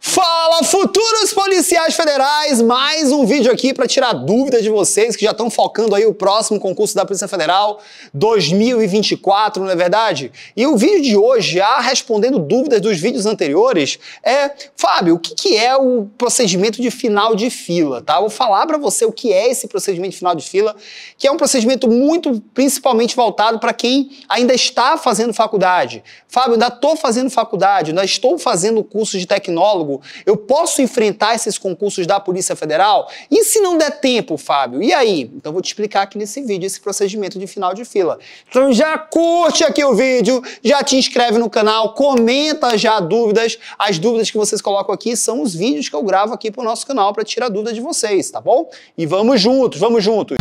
Fall futuros policiais federais, mais um vídeo aqui para tirar dúvidas de vocês que já estão focando aí o próximo concurso da Polícia Federal 2024, não é verdade? E o vídeo de hoje, já respondendo dúvidas dos vídeos anteriores, é, Fábio, o que, que é o procedimento de final de fila, tá? Vou falar para você o que é esse procedimento de final de fila, que é um procedimento muito principalmente voltado para quem ainda está fazendo faculdade. Fábio, ainda estou fazendo faculdade, ainda estou fazendo curso de tecnólogo, eu posso enfrentar esses concursos da Polícia Federal? E se não der tempo, Fábio? E aí? Então vou te explicar aqui nesse vídeo esse procedimento de final de fila. Então já curte aqui o vídeo, já te inscreve no canal, comenta já dúvidas. As dúvidas que vocês colocam aqui são os vídeos que eu gravo aqui pro nosso canal para tirar dúvida de vocês, tá bom? E vamos juntos, vamos juntos.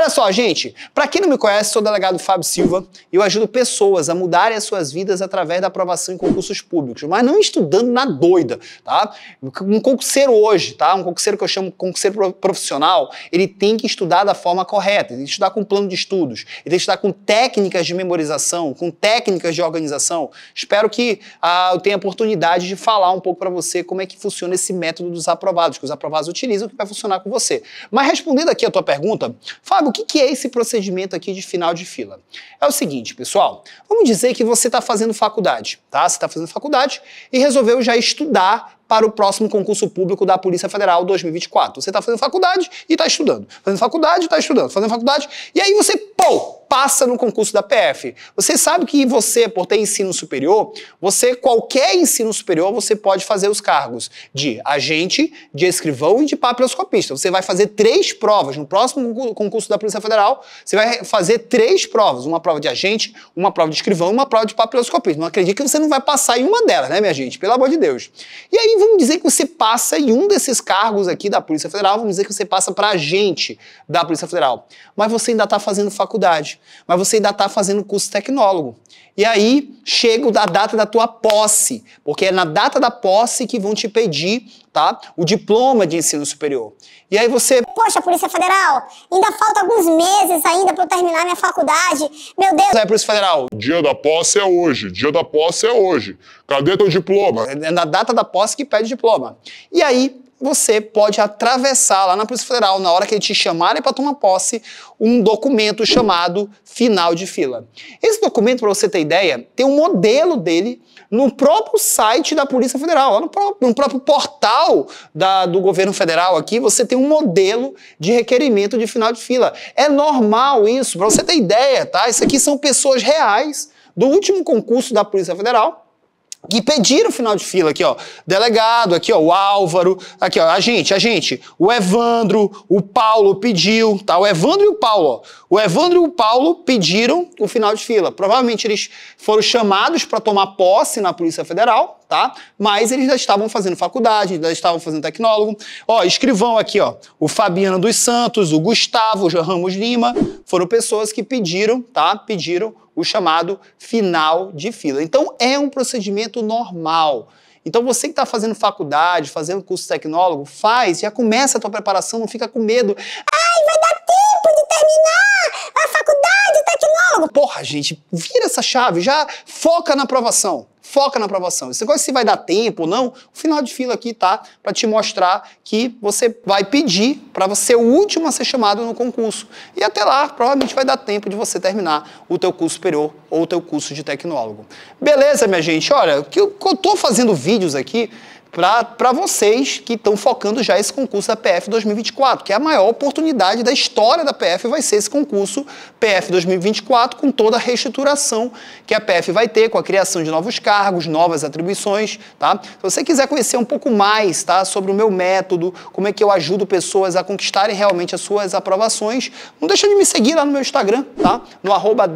Olha só, gente, para quem não me conhece, sou o delegado Fábio Silva e eu ajudo pessoas a mudarem as suas vidas através da aprovação em concursos públicos, mas não estudando na doida, tá? Um concurseiro hoje, tá? Um concurseiro que eu chamo concurseiro profissional, ele tem que estudar da forma correta, ele tem que estudar com plano de estudos, ele tem que estudar com técnicas de memorização, com técnicas de organização. Espero que ah, eu tenha a oportunidade de falar um pouco para você como é que funciona esse método dos aprovados, que os aprovados utilizam, que vai funcionar com você. Mas respondendo aqui a tua pergunta, Fábio, o que, que é esse procedimento aqui de final de fila? É o seguinte, pessoal, vamos dizer que você está fazendo faculdade, tá? Você está fazendo faculdade e resolveu já estudar para o próximo concurso público da Polícia Federal 2024. Você está fazendo faculdade e está estudando. Fazendo faculdade, está estudando. Fazendo faculdade, e aí você, pô, passa no concurso da PF. Você sabe que você, por ter ensino superior, você, qualquer ensino superior, você pode fazer os cargos de agente, de escrivão e de papiloscopista. Você vai fazer três provas. No próximo concurso da Polícia Federal, você vai fazer três provas. Uma prova de agente, uma prova de escrivão e uma prova de papiloscopista. Não acredito que você não vai passar em uma delas, né, minha gente? Pelo amor de Deus. E aí vamos dizer que você passa em um desses cargos aqui da Polícia Federal, vamos dizer que você passa para agente da Polícia Federal. Mas você ainda está fazendo faculdade mas você ainda está fazendo curso tecnólogo. E aí chega a data da tua posse, porque é na data da posse que vão te pedir tá, o diploma de ensino superior. E aí você. Poxa, Polícia Federal, ainda falta alguns meses ainda para eu terminar minha faculdade. Meu Deus. Aí, Polícia Federal. Dia da posse é hoje, dia da posse é hoje. Cadê teu diploma? É na data da posse que pede diploma. E aí você pode atravessar lá na Polícia Federal, na hora que eles te chamarem para tomar posse, um documento chamado final de fila. Esse documento, para você ter ideia, tem um modelo dele no próprio site da Polícia Federal, lá no próprio, no próprio portal da, do governo federal aqui, você tem um modelo de requerimento de final de fila. É normal isso, para você ter ideia, tá? Isso aqui são pessoas reais do último concurso da Polícia Federal e pediram final de fila aqui, ó. Delegado, aqui, ó, o Álvaro, aqui, ó, a gente, a gente, o Evandro, o Paulo pediu, tá? O Evandro e o Paulo, ó. O Evandro e o Paulo pediram o final de fila. Provavelmente eles foram chamados para tomar posse na Polícia Federal, tá? Mas eles já estavam fazendo faculdade, já estavam fazendo tecnólogo. Ó, escrivão aqui, ó, o Fabiano dos Santos, o Gustavo o Ramos Lima, foram pessoas que pediram, tá? Pediram o chamado final de fila. Então é um procedimento normal. Então você que está fazendo faculdade, fazendo curso tecnólogo, faz, já começa a tua preparação, não fica com medo. Ai, vai dar tempo! terminar a faculdade, tecnólogo. Porra, gente, vira essa chave, já foca na aprovação. Foca na aprovação. Você gosta se vai dar tempo ou não, o final de fila aqui tá para te mostrar que você vai pedir para você ser o último a ser chamado no concurso. E até lá, provavelmente vai dar tempo de você terminar o teu curso superior ou o teu curso de tecnólogo. Beleza, minha gente? Olha, que eu, que eu tô fazendo vídeos aqui para vocês que estão focando já esse concurso da PF 2024, que é a maior oportunidade da história da PF, vai ser esse concurso PF 2024, com toda a reestruturação que a PF vai ter, com a criação de novos cargos, novas atribuições. Tá? Se você quiser conhecer um pouco mais tá, sobre o meu método, como é que eu ajudo pessoas a conquistarem realmente as suas aprovações, não deixa de me seguir lá no meu Instagram, tá? no arroba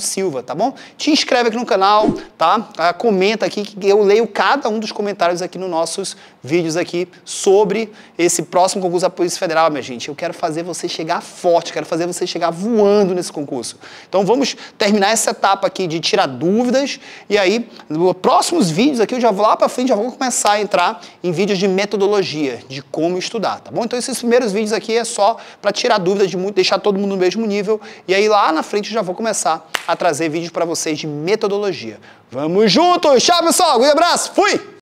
Silva, tá bom? Te inscreve aqui no canal, tá? Ah, comenta aqui que eu leio cada um dos comentários aqui aqui nos nossos vídeos aqui sobre esse próximo concurso da Polícia Federal, minha gente. Eu quero fazer você chegar forte, quero fazer você chegar voando nesse concurso. Então vamos terminar essa etapa aqui de tirar dúvidas e aí, nos próximos vídeos aqui, eu já vou lá para frente, já vou começar a entrar em vídeos de metodologia, de como estudar, tá bom? Então esses primeiros vídeos aqui é só para tirar dúvidas de muito, deixar todo mundo no mesmo nível e aí lá na frente eu já vou começar a trazer vídeos para vocês de metodologia. Vamos juntos! Tchau, pessoal! Um abraço! Fui!